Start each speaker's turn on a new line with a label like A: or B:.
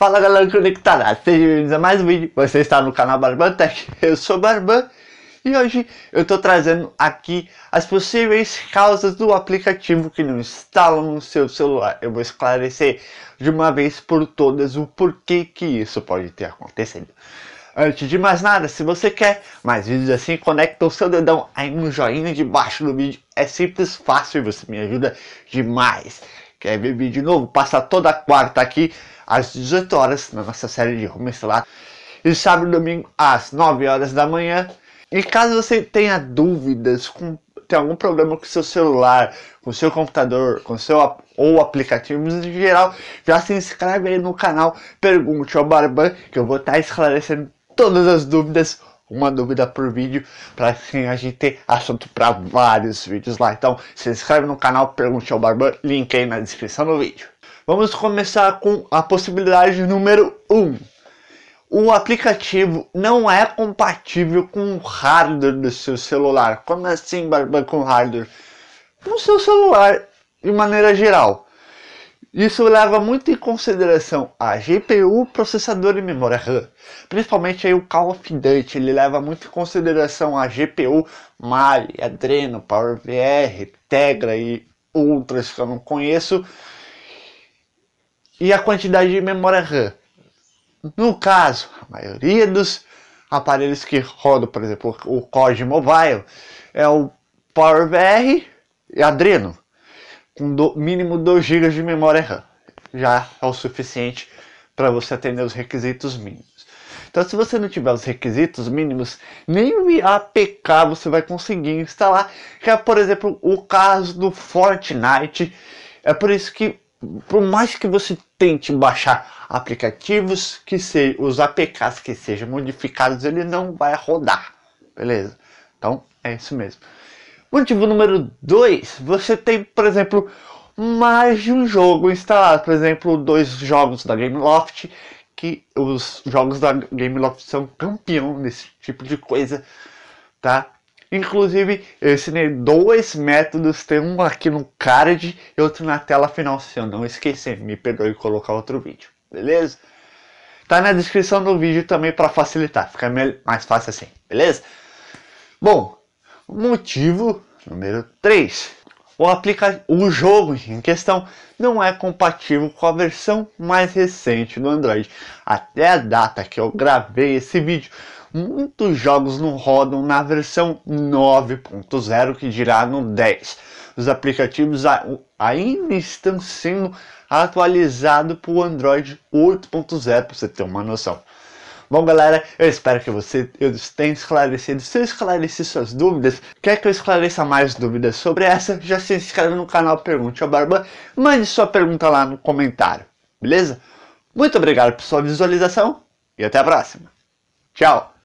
A: Fala galera conectada, é tá? sejam bem-vindos a mais um vídeo, você está no canal Barbantech, eu sou Barban e hoje eu estou trazendo aqui as possíveis causas do aplicativo que não instala no seu celular. Eu vou esclarecer de uma vez por todas o porquê que isso pode ter acontecido. Antes de mais nada, se você quer mais vídeos assim, conecta o seu dedão aí no joinha debaixo do vídeo. É simples, fácil e você me ajuda demais. Quer ver vídeo novo? Passa toda quarta aqui às 18 horas, na nossa série de Rumo Estelar, e sábado e domingo às 9 horas da manhã. E caso você tenha dúvidas, com, tem algum problema com seu celular, com seu computador, com seu ou aplicativos em geral, já se inscreve aí no canal Pergunte ao Barban, que eu vou estar tá esclarecendo todas as dúvidas uma dúvida por vídeo, para assim a gente ter assunto para vários vídeos lá. Então, se inscreve no canal, pergunte ao Barban, link aí na descrição do vídeo. Vamos começar com a possibilidade número 1. Um. O aplicativo não é compatível com o hardware do seu celular. Como assim, Barba, com hardware? Com o seu celular, de maneira geral. Isso leva muito em consideração a GPU, processador e memória RAM. Principalmente aí o Call of Duty, ele leva muito em consideração a GPU, Mali, Adreno, PowerVR, Tegra e outras que eu não conheço e a quantidade de memória RAM. No caso, a maioria dos aparelhos que rodam, por exemplo, o COD Mobile, é o PowerVR e Adreno, com do, mínimo 2 GB de memória RAM. Já é o suficiente para você atender os requisitos mínimos. Então, se você não tiver os requisitos mínimos, nem o APK você vai conseguir instalar, que é, por exemplo, o caso do Fortnite. É por isso que por mais que você tente baixar aplicativos que se, os APKs que sejam modificados, ele não vai rodar, beleza? Então é isso mesmo. Motivo número 2, você tem, por exemplo, mais de um jogo instalado, por exemplo, dois jogos da Gameloft, que os jogos da Gameloft são campeão nesse tipo de coisa, tá? Inclusive, eu ensinei dois métodos, tem um aqui no card e outro na tela final, se eu não esquecer, me perdoe colocar outro vídeo, beleza? Tá na descrição do vídeo também para facilitar, fica mais fácil assim, beleza? Bom, motivo número 3. O, aplica o jogo em questão não é compatível com a versão mais recente do Android. Até a data que eu gravei esse vídeo, muitos jogos não rodam na versão 9.0 que dirá no 10. Os aplicativos ainda estão sendo atualizados para o Android 8.0, para você ter uma noção. Bom, galera, eu espero que você eu tenha esclarecido. Se eu esclareci suas dúvidas, quer que eu esclareça mais dúvidas sobre essa, já se inscreve no canal Pergunte a Barba. Mande sua pergunta lá no comentário, beleza? Muito obrigado por sua visualização e até a próxima. Tchau!